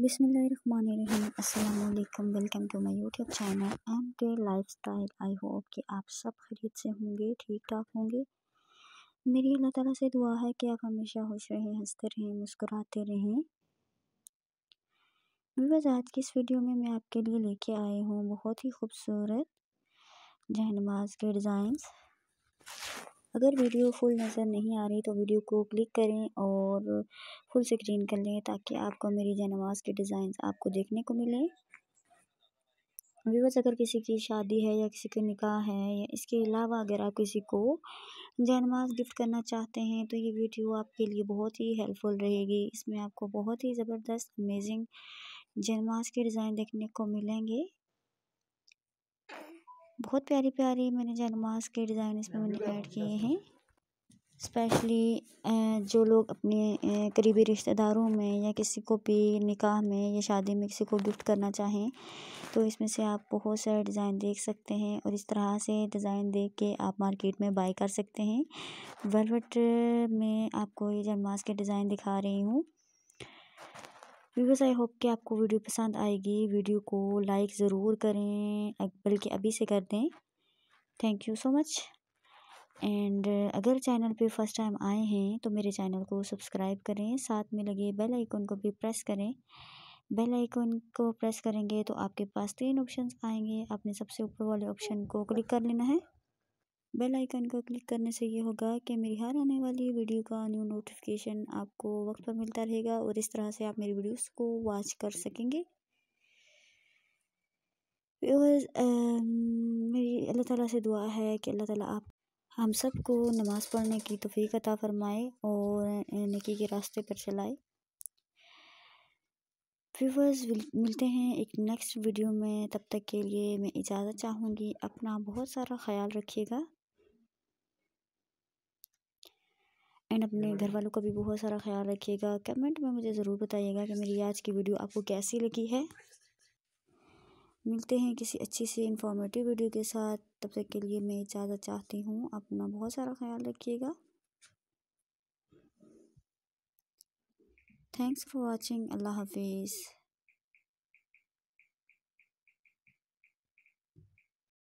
बिसमीम welcome to my YouTube channel M K lifestyle I hope कि आप सब खरीद से होंगे ठीक ठाक होंगे मेरी अल्लाह तला से दुआ है कि आप हमेशा खुश रहें हंसते रहें मुस्कुराते रहें बस आज की इस वीडियो में मैं आपके लिए लेके आई हूँ बहुत ही खूबसूरत जहनमाज के डिज़ाइंस अगर वीडियो फुल नज़र नहीं आ रही तो वीडियो को क्लिक करें और फुल स्क्रीन कर लें ताकि आपको मेरी जनवाज के डिज़ाइन आपको देखने को मिलें व्यूवर्स अगर किसी की शादी है या किसी का निकाह है या इसके अलावा अगर आप किसी को जनमाज गिफ्ट करना चाहते हैं तो ये वीडियो आपके लिए बहुत ही हेल्पफुल रहेगी इसमें आपको बहुत ही ज़बरदस्त अमेजिंग जनमाज के डिज़ाइन देखने को मिलेंगे बहुत प्यारी प्यारी मैंने जनमास के डिज़ाइन इसमें मैंने ऐड किए हैं स्पेशली जो लोग अपने करीबी रिश्तेदारों में या किसी को भी निकाह में या शादी में किसी को गिफ्ट करना चाहें तो इसमें से आप बहुत सारे डिज़ाइन देख सकते हैं और इस तरह से डिज़ाइन देख के आप मार्केट में बाई कर सकते हैं वेलवेट में आपको ये जनमास के डिज़ाइन दिखा रही हूँ व्यूवर्स आई होप कि आपको वीडियो पसंद आएगी वीडियो को लाइक ज़रूर करें बल्कि अभी से कर दें thank you so much and अगर चैनल पे फर्स्ट टाइम आए हैं तो मेरे चैनल को सब्सक्राइब करें साथ में लगे बेल आइकन को भी प्रेस करें बेल आइकन को प्रेस करेंगे तो आपके पास तीन ऑप्शंस आएंगे आपने सबसे ऊपर वाले ऑप्शन को क्लिक कर लेना है बेल आइकन को क्लिक करने से ये होगा कि मेरी हर आने वाली वीडियो का न्यू नोटिफिकेशन आपको वक्त पर मिलता रहेगा और इस तरह से आप मेरी वीडियोस को वॉच कर सकेंगे व्यूअर्स मेरी अल्लाह ताला से दुआ है कि अल्लाह ताला आप हम सब को नमाज़ पढ़ने की तोफ़ी अता फ़रमाए और नेकी के रास्ते पर चलाए व्यूवर्स मिलते हैं एक नेक्स्ट वीडियो में तब तक के लिए मैं इजाज़त चाहूँगी अपना बहुत सारा ख्याल रखिएगा एंड अपने घर वालों का भी बहुत सारा ख्याल रखिएगा कमेंट में मुझे ज़रूर बताइएगा कि मेरी आज की वीडियो आपको कैसी लगी है मिलते हैं किसी अच्छी सी इन्फॉर्मेटिव वीडियो के साथ तब तक के लिए मैं इजाज़त चाहती हूँ अपना बहुत सारा ख्याल रखिएगा थैंक्स फॉर वॉचिंग अल्लाह हाफिज़